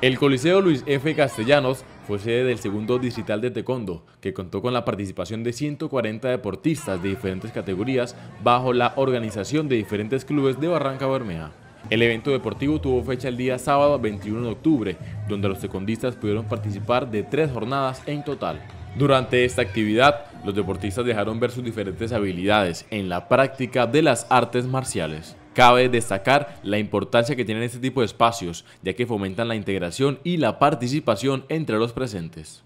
El Coliseo Luis F. Castellanos fue sede del segundo digital de tecondo, que contó con la participación de 140 deportistas de diferentes categorías bajo la organización de diferentes clubes de Barranca Bermeja. El evento deportivo tuvo fecha el día sábado 21 de octubre, donde los tecondistas pudieron participar de tres jornadas en total. Durante esta actividad, los deportistas dejaron ver sus diferentes habilidades en la práctica de las artes marciales. Cabe destacar la importancia que tienen este tipo de espacios, ya que fomentan la integración y la participación entre los presentes.